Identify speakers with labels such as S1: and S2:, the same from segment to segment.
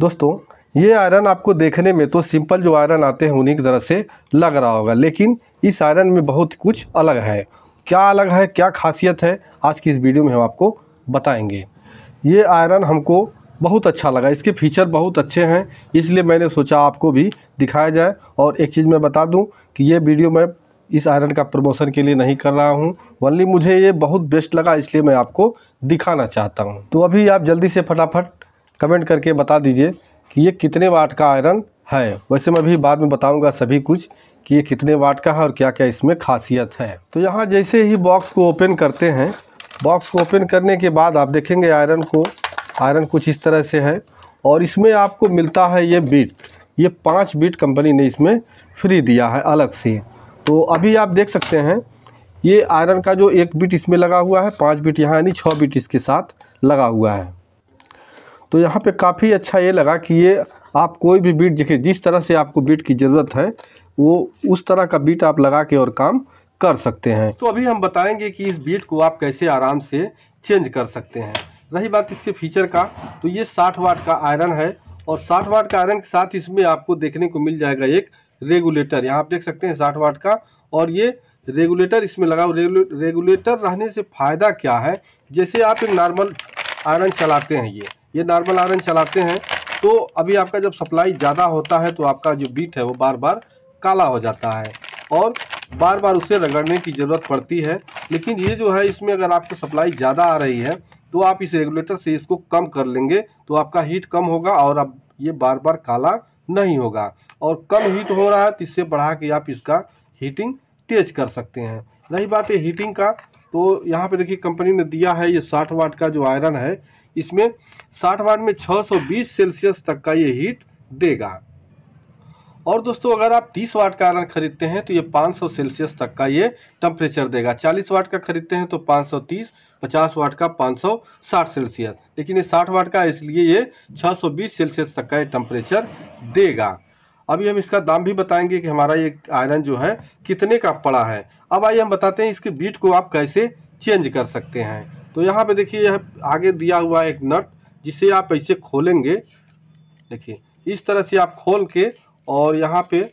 S1: दोस्तों ये आयरन आपको देखने में तो सिंपल जो आयरन आते हैं उन्हीं की तरह से लग रहा होगा लेकिन इस आयरन में बहुत कुछ अलग है क्या अलग है क्या खासियत है आज की इस वीडियो में हम आपको बताएंगे ये आयरन हमको बहुत अच्छा लगा इसके फीचर बहुत अच्छे हैं इसलिए मैंने सोचा आपको भी दिखाया जाए और एक चीज़ मैं बता दूँ कि ये वीडियो मैं इस आयरन का प्रमोशन के लिए नहीं कर रहा हूं ओनली मुझे ये बहुत बेस्ट लगा इसलिए मैं आपको दिखाना चाहता हूं तो अभी आप जल्दी से फटाफट कमेंट करके बता दीजिए कि ये कितने वाट का आयरन है वैसे मैं भी बाद में बताऊंगा सभी कुछ कि ये कितने वाट का है और क्या क्या इसमें खासियत है तो यहाँ जैसे ही बॉक्स को ओपन करते हैं बॉक्स को ओपन करने के बाद आप देखेंगे आयरन को आयरन कुछ इस तरह से है और इसमें आपको मिलता है ये बीट ये पाँच बीट कंपनी ने इसमें फ्री दिया है अलग से तो अभी आप देख सकते हैं ये आयरन का जो एक बीट इसमें लगा हुआ है पाँच बीट यहाँ यानी छः बीट इसके साथ लगा हुआ है तो यहाँ पे काफ़ी अच्छा ये लगा कि ये आप कोई भी बीट देखिए जिस तरह से आपको बीट की ज़रूरत है वो उस तरह का बीट आप लगा के और काम कर सकते हैं तो अभी हम बताएंगे कि इस बीट को आप कैसे आराम से चेंज कर सकते हैं रही बात इसके फीचर का तो ये साठ वाट का आयरन है और साठ वाट का आयरन के साथ इसमें आपको देखने को मिल जाएगा एक रेगुलेटर यहाँ आप देख सकते हैं साठ वाट का और ये रेगुलेटर इसमें लगा रेगुलेटर रहने से फ़ायदा क्या है जैसे आप एक नॉर्मल आयरन चलाते हैं ये ये नॉर्मल आयरन चलाते हैं तो अभी आपका जब सप्लाई ज़्यादा होता है तो आपका जो बीट है वो बार बार काला हो जाता है और बार बार उसे रगड़ने की ज़रूरत पड़ती है लेकिन ये जो है इसमें अगर आपको सप्लाई ज़्यादा आ रही है तो आप इस रेगुलेटर से इसको कम कर लेंगे तो आपका हीट कम होगा और अब ये बार बार काला नहीं होगा और कम हीट हो रहा है तो इससे बढ़ा के आप इसका हीटिंग तेज कर सकते हैं रही बात है हीटिंग का तो यहाँ पे देखिए कंपनी ने दिया है ये 60 वाट का जो आयरन है इसमें 60 वाट में 620 सेल्सियस तक का ये हीट देगा और दोस्तों अगर आप 30 वाट का आयरन खरीदते हैं तो ये 500 सेल्सियस तक का ये टेम्परेचर देगा 40 वाट का खरीदते हैं तो 530 50 वाट का 560 सेल्सियस लेकिन ये 60 वाट का इसलिए ये 620 सेल्सियस तक का ये टेम्परेचर देगा अभी हम इसका दाम भी बताएंगे कि हमारा ये आयरन जो है कितने का पड़ा है अब आइए हम बताते हैं इसके बीट को आप कैसे चेंज कर सकते हैं तो यहाँ पे देखिए यह आगे दिया हुआ है एक नट जिसे आप ऐसे खोलेंगे देखिए इस तरह से आप खोल के और यहाँ पे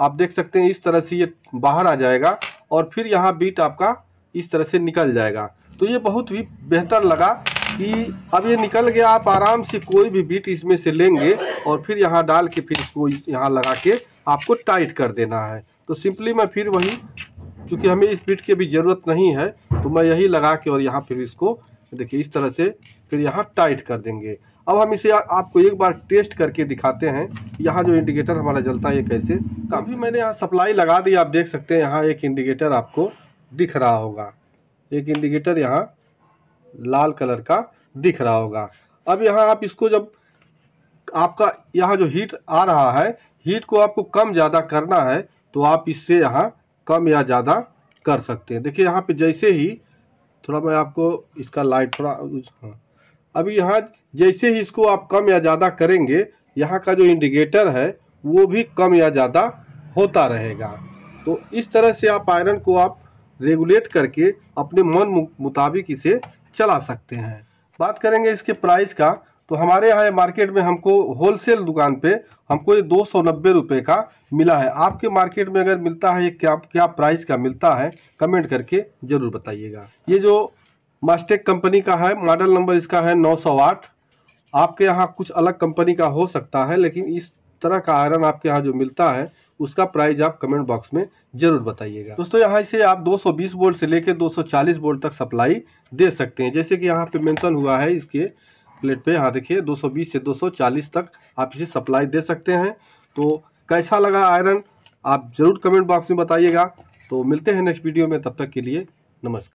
S1: आप देख सकते हैं इस तरह से ये बाहर आ जाएगा और फिर यहाँ बीट आपका इस तरह से निकल जाएगा तो ये बहुत ही बेहतर लगा कि अब ये निकल गया आप आराम से कोई भी बीट इसमें से लेंगे और फिर यहाँ डाल के फिर इसको यहाँ लगा के आपको टाइट कर देना है तो सिंपली मैं फिर वही चूँकि हमें इस बीट की अभी ज़रूरत नहीं है तो मैं यही लगा के और यहाँ फिर इसको देखिए इस तरह से फिर यहाँ टाइट कर देंगे अब हम इसे आपको एक बार टेस्ट करके दिखाते हैं यहाँ जो इंडिकेटर हमारा जलता है ये कैसे काफ़ी तो अभी मैंने यहाँ सप्लाई लगा दी आप देख सकते हैं यहाँ एक इंडिकेटर आपको दिख रहा होगा एक इंडिकेटर यहाँ लाल कलर का दिख रहा होगा अब यहाँ आप इसको जब आपका यहाँ जो हीट आ रहा है हीट को आपको कम ज़्यादा करना है तो आप इससे यहाँ कम या ज़्यादा कर सकते हैं देखिए यहाँ पे जैसे ही थोड़ा मैं आपको इसका लाइट थोड़ा हाँ। अभी यहाँ जैसे ही इसको आप कम या ज़्यादा करेंगे यहाँ का जो इंडिकेटर है वो भी कम या ज़्यादा होता रहेगा तो इस तरह से आप आयरन को आप रेगुलेट करके अपने मन मुताबिक इसे चला सकते हैं बात करेंगे इसके प्राइस का तो हमारे यहाँ मार्केट में हमको होलसेल दुकान पे हमको ये दो सौ नब्बे रुपये का मिला है आपके मार्केट में अगर मिलता है ये क्या क्या प्राइस का मिलता है कमेंट करके ज़रूर बताइएगा ये जो मास्टेक कंपनी का है मॉडल नंबर इसका है नौ सौ आठ आपके यहाँ कुछ अलग कंपनी का हो सकता है लेकिन इस तरह का आयरन आपके यहाँ जो मिलता है उसका प्राइस आप कमेंट बॉक्स में जरूर बताइएगा दोस्तों यहाँ से आप 220 वोल्ट से लेकर 240 वोल्ट तक सप्लाई दे सकते हैं जैसे कि यहाँ पे मेंशन हुआ है इसके प्लेट पे यहाँ देखिए 220 से 240 तक आप इसे सप्लाई दे सकते हैं तो कैसा लगा आयरन आप ज़रूर कमेंट बॉक्स में बताइएगा तो मिलते हैं नेक्स्ट वीडियो में तब तक के लिए नमस्कार